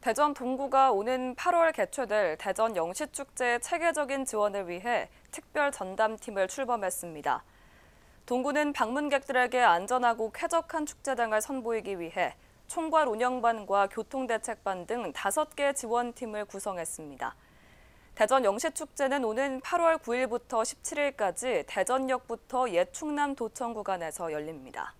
대전 동구가 오는 8월 개최될 대전 영시축제의 체계적인 지원을 위해 특별 전담팀을 출범했습니다. 동구는 방문객들에게 안전하고 쾌적한 축제장을 선보이기 위해 총괄 운영반과 교통대책반 등 5개 지원팀을 구성했습니다. 대전 영시축제는 오는 8월 9일부터 17일까지 대전역부터 예충남 도청 구간에서 열립니다.